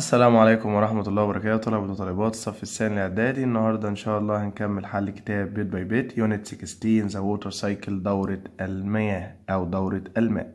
السلام عليكم ورحمة الله وبركاته طلبة وطالبات الصف الثاني الإعدادي النهاردة إن شاء الله هنكمل حل كتاب بيت باي بيت يونت 16 ذا ووتر سايكل دورة المياه أو دورة الماء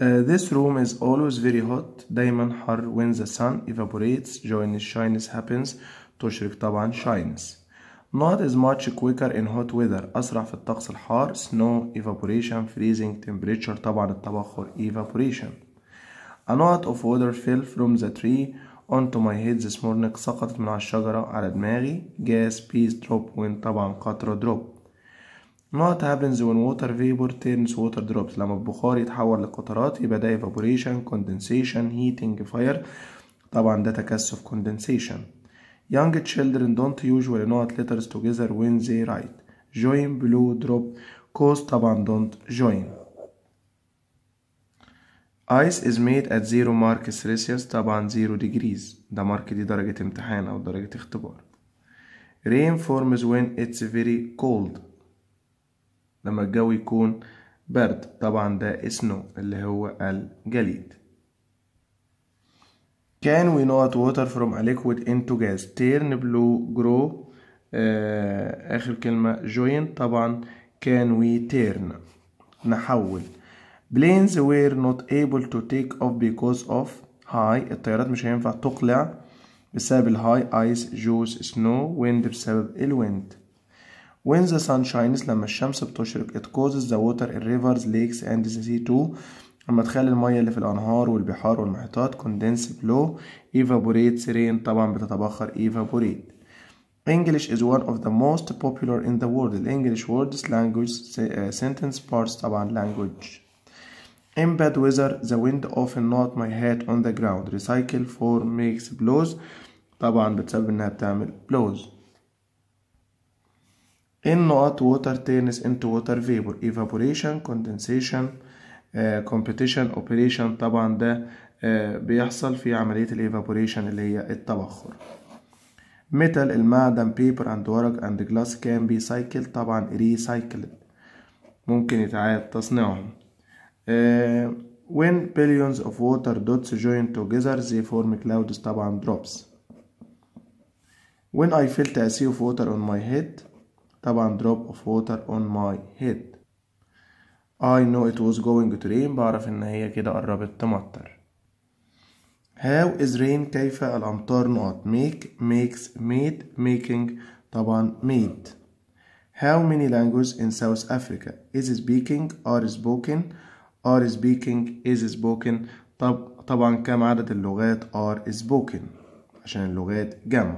uh, This room is always very hot دايما حر when the sun evaporates join shyness happens تشرق طبعا shyness Not as much quicker in hot weather أسرع في الطقس الحار snow evaporation freezing temperature طبعا التبخر evaporation A lot of water fell from the tree onto my head this morning سقطت من على الشجرة على دماغي gas piece drop wind طبعا قطرة drop What happens when water vapor turns water drops لما البخار يتحول لقطرات يبقى ده evaporation condensation heating fire طبعا ده تكثف condensation Young children don't usually knot letters together when they write join blue drop cause طبعا don't join ice is made at zero mark celsius طبعا zero degrees ده مارك دي درجة امتحان او درجة اختبار rain forms when it's very cold لما الجو يكون برد طبعا ده snow اللي هو الجليد can we not water from a liquid into gas turn blue grow آخر كلمة join طبعا can we turn نحول planes were not able to take off because of high الطيارات مش هينفع تقلع بسبب high ice juice snow wind بسبب الويند when the sun shines لما الشمس بتشرق it causes the water in rivers lakes and the sea to لما تخلي المية اللي في الأنهار والبحار والمحيطات condense below evaporate rain طبعا بتتبخر evaporate English is one of the most popular in the world. The English words, language, sentence parts طبعا language In bad weather the wind often knocks my hat on the ground recycle for makes blows طبعا بتسبب انها بتعمل blows in not water turns into water vapor evaporation condensation uh, competition operation طبعا ده uh, بيحصل في عملية ال evaporation اللي هي التبخر metal المعدن paper and ورق and glass can be cycled طبعا recycled ممكن يتعاد تصنيعهم Uh, when billions of water dots join together they form clouds طبعا drops when I felt a sea of water on my head طبعا drop of water on my head I know it was going to rain بعرف ان هي كده قربت تمطر How is rain كيف الأمطار not make makes made making طبعا made How many languages in South Africa is speaking or spoken are speaking is spoken طب طبعا كم عدد اللغات are spoken عشان اللغات جمع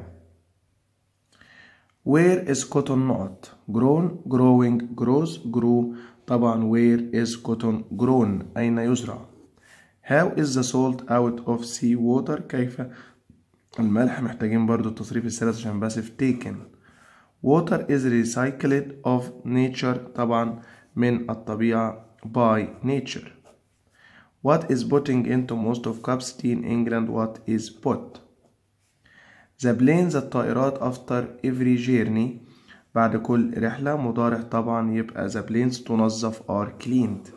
where is cotton not grown growing grows grow طبعا where is cotton grown أين يزرع how is the salt out of sea water كيف الملح محتاجين برضو التصريف الثالث عشان باسف taken water is recycled of nature طبعا من الطبيعة by nature. What is putting into most of cups tea in England what is put. The planes الطائرات after every journey بعد كل رحلة مضارع طبعا يبقى the planes تنظف are cleaned.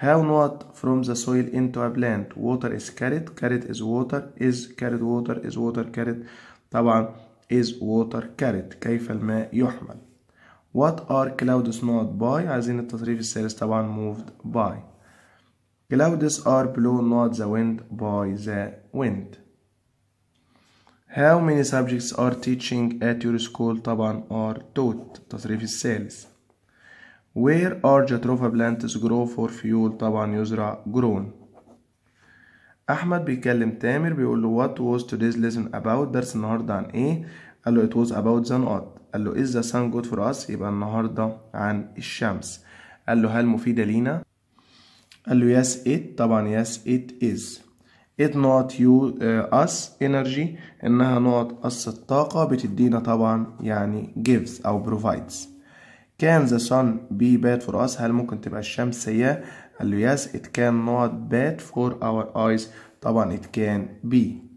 How not from the soil into a plant water is carried carried is water is carried water is water carried طبعا is water carried كيف الماء يحمل What are clouds not by عايزين التصريف الثالث طبعا moved by Clouds are blown not the wind by the wind How many subjects are teaching at your school طبعا are taught التصريف الثالث Where are jatropha plants grow for fuel طبعا يزرع grown أحمد بيكلم تامر بيقول له what was today's lesson about درس النهاردة عن إيه قال له it was about the knot قال له إذا sun good for us يبقى النهاردة عن الشمس قال له هل مفيدة لينا قال له يس إت طبعا يس إت إز it not you uh, us energy إنها نقط قص الطاقة بتدينا طبعا يعني gives أو provides can the sun be bad for us هل ممكن تبقى الشمس سيئة قال له yes it can not bad for our eyes طبعا it can be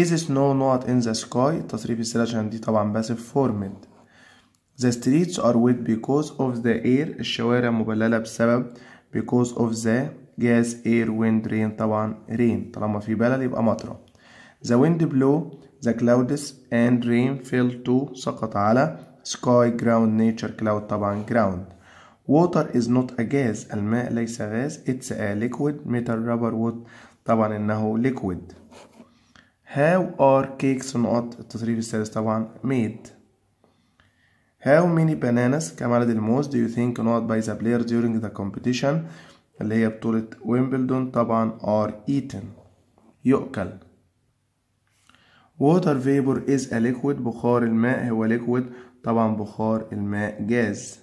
Is snow not in the sky تصريف الثلاث عشان دي طبعا passive formed The streets are wet because of the air الشوارع مبللة بسبب because of the gas air wind rain طبعا rain طالما في بلل يبقى مطرة The wind blew the clouds and rain fell to سقط على sky ground nature cloud طبعا ground Water is not a gas الماء ليس غاز it's a liquid metal rubber wood طبعا انه liquid How are cakes not التصريف السادس طبعا made How many bananas كم عدد الموز do you think not by the player during the competition اللي هي بطولة ويمبلدون طبعا are eaten يؤكل water vapor is a liquid بخار الماء هو liquid طبعا بخار الماء جاز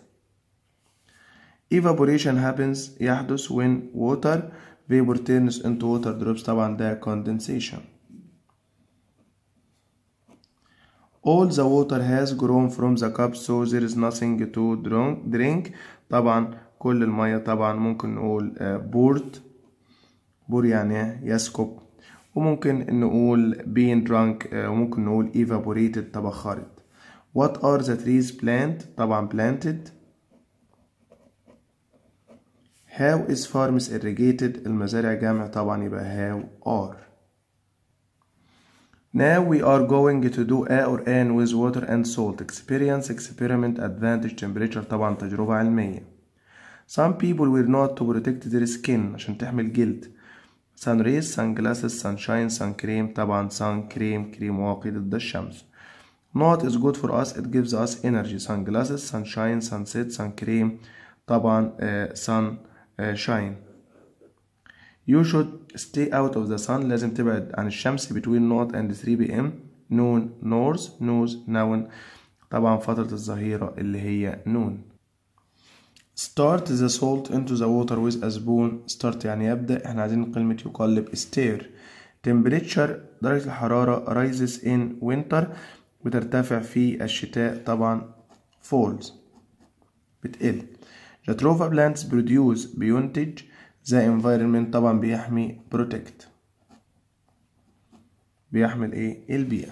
evaporation happens يحدث when water vapor turns into water drops طبعا ده condensation all the water has grown from the cup so there is nothing to drink طبعا كل المية طبعا ممكن نقول بورت بور يعني يسكب وممكن نقول being drunk وممكن نقول evaporated تبخرت what are the trees plant طبعا planted how is farms irrigated المزارع جامع طبعا يبقى how are Now we are going to do A or N with water and salt experience experiment advantage temperature طبعا تجربة علمية Some people wear not to protect their skin عشان تحمي الجلد sun rays sunglasses, sunshine sun cream طبعا sun cream cream واقي ضد الشمس Not is good for us it gives us energy Sunglasses, sunshine sunset sun cream طبعا uh, sun uh, shine you should stay out of the sun لازم تبعد عن الشمس between north and 3 p.m. noon. North noon. نون طبعا فترة الظهيرة اللي هي noon. start the salt into the water with a spoon start يعني يبدأ احنا عايزين كلمة يقلب stir temperature درجة الحرارة rises in winter بترتفع في الشتاء طبعا falls بتقل the trova plants produce بينتج زي environment طبعا بيحمي protect بيحمي الايه البيئة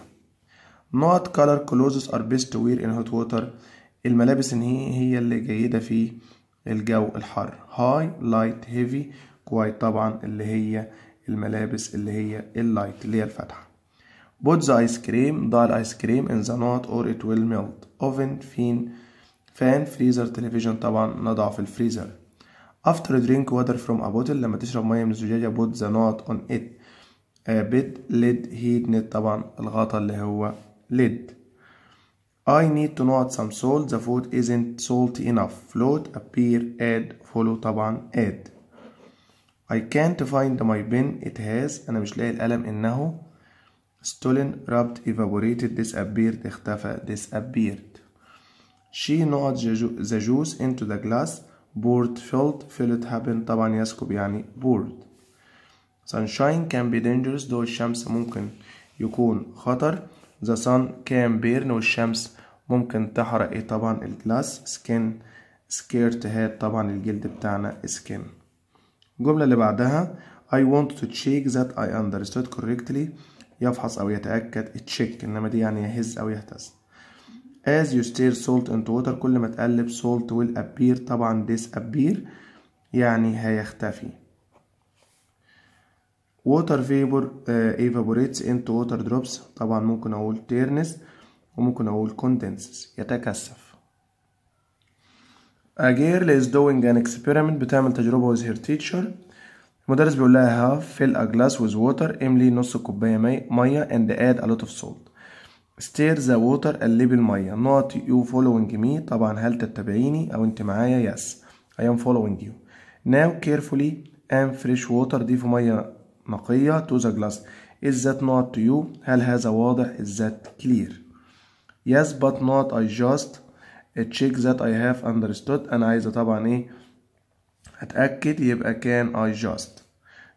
not color clothes are best to wear in hot water الملابس ان هي هي اللي جيدة في الجو الحر high light heavy quite طبعا اللي هي الملابس اللي هي اللايت اللي هي الفاتحة put the ice cream ضع الايس كريم in the not or it will melt oven فين فان فريزر television طبعا نضعه في الفريزر after drink water from a bottle لما تشرب ميه من الزجاجه put the knot on it a bit lid heat net طبعا الغطا اللي هو lid I need to not some salt the food isn't salty enough float appear add follow طبعا add I can't find my pen it has أنا مش لاقي القلم إنه stolen rubbed evaporated disappeared اختفى disappeared She knocked the juice into the glass bored filled filled happen طبعا يثقب يعني bored sunshine can be dangerous ضوء الشمس ممكن يكون خطر the sun can burn والشمس ممكن تحرق ايه طبعا الجلاس skin skirt head طبعا الجلد بتاعنا skin الجملة اللي بعدها I want to check that I understood correctly يفحص أو يتأكد check إنما دي يعني يهز أو يهتز as you stir salt into water كل ما تقلب salt will appear طبعا disappear يعني هيختفي water vapor uh, evaporates into water drops طبعا ممكن اقول turns وممكن اقول condenses يتكثف a girl is doing an experiment بتعمل تجربة with her teacher المدرس بيقول لها fill a glass with water املي نص كوباية مية and add a lot of salt stir the water قلبي الميه not you following me طبعا هل تتبعيني او انت معايا yes I am following you now carefully and fresh water ضيف ميه نقيه to the glass is that not to you هل هذا واضح is that clear yes but not I just check that I have understood انا عايزه طبعا ايه اتاكد يبقى كان I just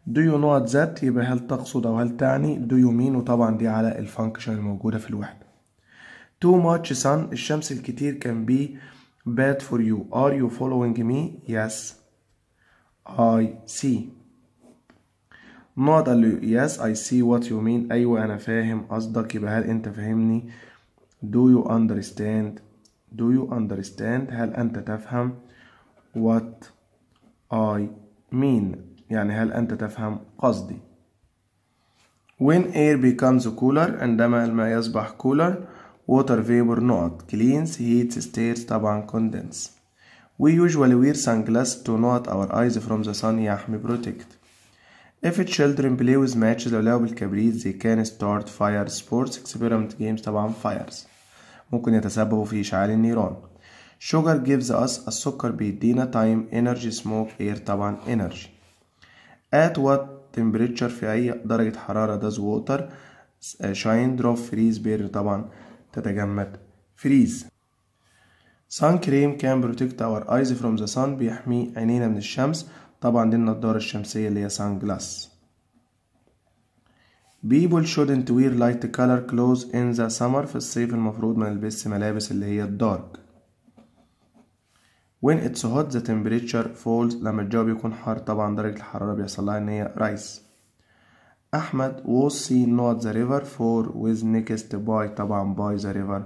do you know that يبقى هل تقصد أو هل تعني do you mean وطبعا دي على الفانكشن الموجودة في الوحدة too much sun الشمس الكتير can be bad for you are you following me yes I see not قال yes I see what you mean أيوة أنا فاهم قصدك يبقى هل أنت فاهمني do you understand do you understand هل أنت تفهم what I mean يعني هل أنت تفهم قصدي when air becomes cooler عندما الماء يصبح cooler water vapor not cleans heats stairs طبعا condense we usually wear sunglasses to not our eyes from the sun يحمي protect if children play with matches لو لعبوا بالكبريت they can start fire sports experiment games طبعا fires ممكن يتسببوا في إشعال النيران sugar gives us السكر بيدينا time energy smoke air طبعا energy at what temperature في أي درجة حرارة does water shine drop freeze bear طبعا تتجمد freeze sun cream can protect our eyes from the sun بيحمي عينينا من الشمس طبعا دي النضارة الشمسية اللي هي sun glass people shouldn't wear light color clothes in the summer في الصيف المفروض ما نلبس ملابس اللي هي الدارك when it's hot the temperature falls لما الجو بيكون حار طبعا درجة الحرارة بيحصل لها إن هي rise أحمد was seen not the river for with next by طبعا by the river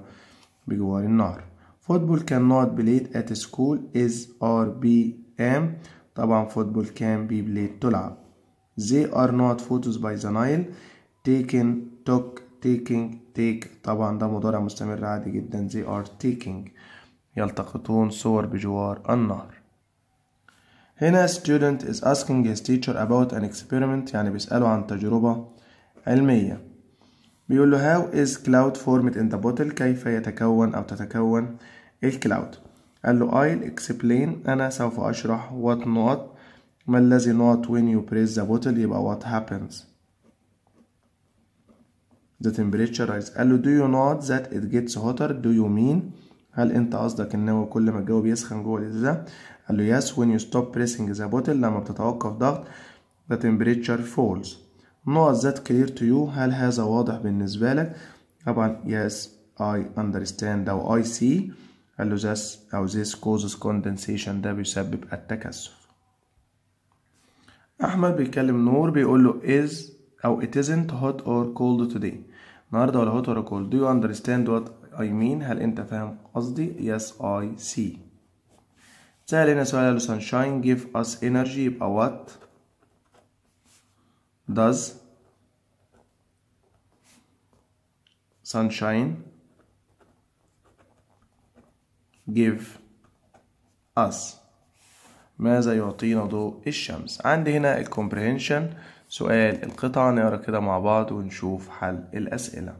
بجوار النهر football cannot played at school is or be am طبعا football can be played تلعب they are not photos by the Nile taken took taking take طبعا ده مضارع مستمر عادي جدا they are taking يلتقطون صور بجوار النهر. هنا student is asking his teacher about an experiment يعني بيسأله عن تجربة علمية بيقول له how is cloud formed in the bottle كيف يتكون أو تتكون الكلاود قال له I'll explain أنا سوف أشرح what not ما الذي not when you press the bottle يبقى what happens the temperature rise قال له do you not that it gets hotter do you mean هل انت قصدك انه كل ما الجو بيسخن جوه الازازه قال له yes when you stop pressing the bottle لما بتتوقف ضغط the temperature falls نقط ذات clear to you هل هذا واضح بالنسبة لك طبعا yes I understand أو I see قال له this أو this causes condensation ده بيسبب التكثف أحمد بيكلم نور بيقول له is أو it isn't hot or cold today النهاردة ولا hot ولا cold do you understand what I mean هل أنت فاهم قصدي yes I see سأل هنا سؤال sunshine give us energy يبقى what does sunshine give us ماذا يعطينا ضوء الشمس عندي هنا الكومبريهنشن سؤال القطعة نقرا كده مع بعض ونشوف حل الأسئلة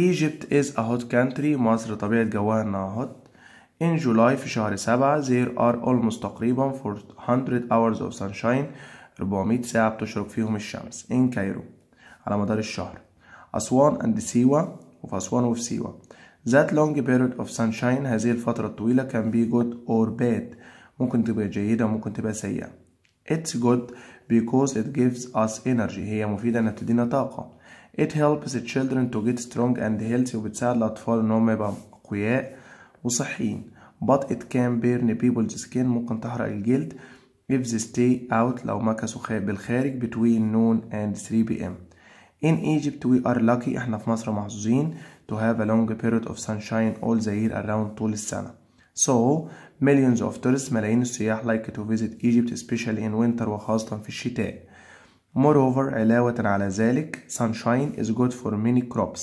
Egypt is a hot country مصر طبيعة جوها انها hot In July في شهر سبعة there are almost تقريبا 400 hours of sunshine 400 ساعة بتشرق فيهم الشمس in Cairo على مدار الشهر أسوان and سيوة وفي أسوان وفي سيوة That long period of sunshine هذه الفترة الطويلة can be good or bad ممكن تبقى جيدة وممكن تبقى سيئة It's good because it gives us energy هي مفيدة إنها تدينا طاقة It helps the children to get strong and healthy وبتساعد الأطفال إن هم يبقوا أقوياء وصحيين but it can burn people's skin ممكن تحرق الجلد if they stay out لو مكثوا بالخارج between noon and 3 p.m. In Egypt we are lucky احنا في مصر محظوظين to have a long period of sunshine all the year around طول السنة. So millions of tourists ملايين السياح like to visit Egypt especially in winter وخاصة في الشتاء. Moreover, علاوة على ذلك, sunshine is good for many crops.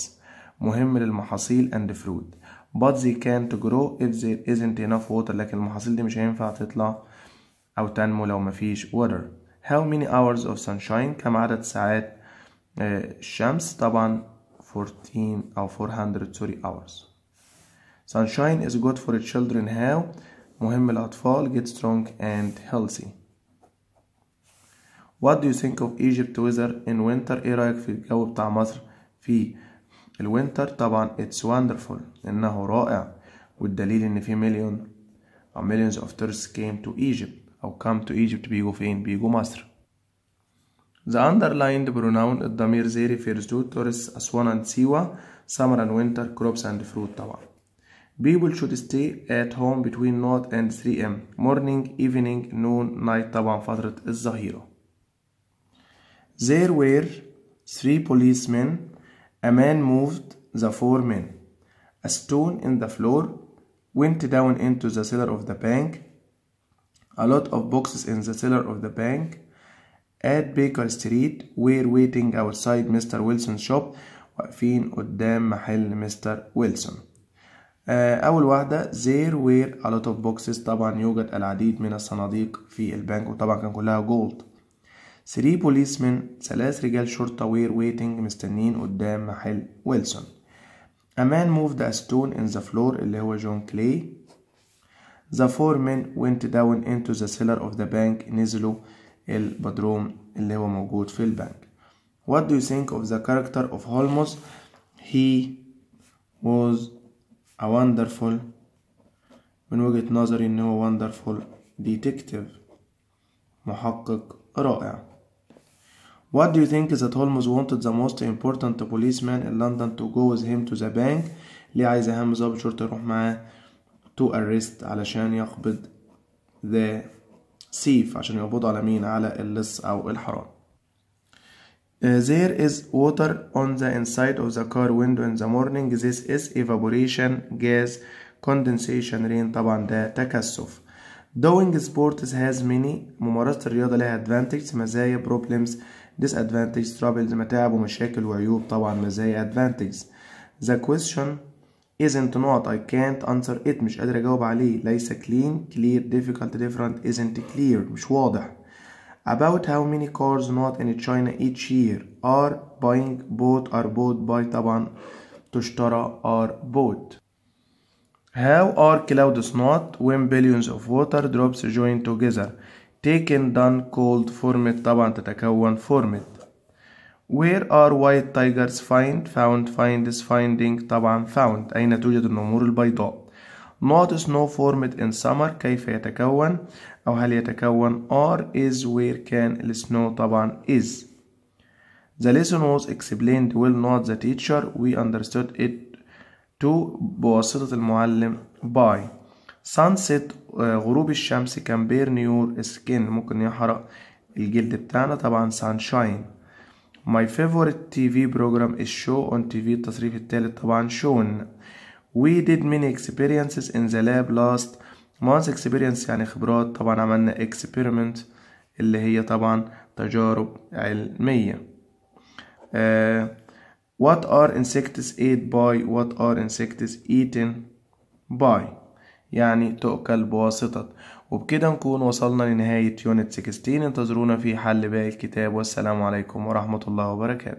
مهم للمحاصيل and fruit. But they can't grow if there isn't enough water. لكن المحاصيل دي مش هينفع تطلع أو تنمو لو مفيش water. How many hours of sunshine? كم عدد ساعات الشمس؟ طبعا 14 أو 400 sorry hours. Sunshine is good for children how مهم للأطفال get strong and healthy. What do you think of Egypt weather in winter ايه رأيك في الجو بتاع مصر في الوينتر طبعا it's wonderful انه رائع والدليل ان في مليون or millions of tourists came to Egypt او come to Egypt بيجوا فين بيجوا مصر The underlined pronoun الضمير they refers to tourists أسوان and سيوة summer and winter crops and fruit طبعا People should stay at home between 0 and 3 am morning evening noon night طبعا فترة الظهيرة there were three policemen. A man moved the four men. A stone in the floor went down into the cellar of the bank. A lot of boxes in the cellar of the bank. At Baker Street We're waiting outside Mr. Wilson's shop واقفين قدام محل مستر ويلسون أول واحدة there were a lot of boxes طبعا يوجد العديد من الصناديق في البنك وطبعا كان كلها جولد 3 بوليسمن ثلاث رجال شرطة وير ويتنج مستنين قدام محل ويلسون A man moved a stone in the floor اللي هو جون كلي The men went down into the cellar of the bank نزلوا البدروم اللي هو موجود في البنك What do you think of the character of Holmes? He was a wonderful من وجهة نظري ان هو wonderful detective محقق رائع What do you think that Holmes wanted the most important policeman in London to go with him to the bank؟ ليه عايز أهم ضابط شرطة يروح معاه to arrest علشان يقبض the thief عشان يقبضوا على مين على اللص أو الحرام. There is water on the inside of the car window in the morning. This is evaporation, gas, condensation, rain. طبعا ده تكثف. Doing sports has many ممارسة الرياضة لها advantages مزايا problems disadvantage troubles متاعب ومشاكل وعيوب طبعا مش advantage the question isn't not I can't answer it مش قادر اجاوب عليه ليس clean clear difficult different isn't clear مش واضح about how many cars not in China each year are buying both are both buy طبعا تشترى are both. How are clouds not when billions of water drops join together taken done called فورمت Taban, تتكون فورمت Where are white tigers find found find is finding Taban, found أين numur al-bayda. Not snow formed in summer كيف يتكون أو hal يتكون or is where can snow taban is The lesson was explained well not the teacher we understood it to al-muallim by sunset آه، غروب الشمس كان بيرن يور سكين ممكن يحرق الجلد بتاعنا طبعا سانشاين ماي فيفورت تي في بروجرام الشو اون تي في التصريف التالت طبعا شون we did many experiences in the lab last month experience يعني خبرات طبعا عملنا اكسبيرمنت اللي هي طبعا تجارب علمية uh, what are insects ate by what are insects eaten by يعني تؤكل بواسطة وبكده نكون وصلنا لنهاية يونت 16 انتظرونا في حل باقي الكتاب والسلام عليكم ورحمة الله وبركاته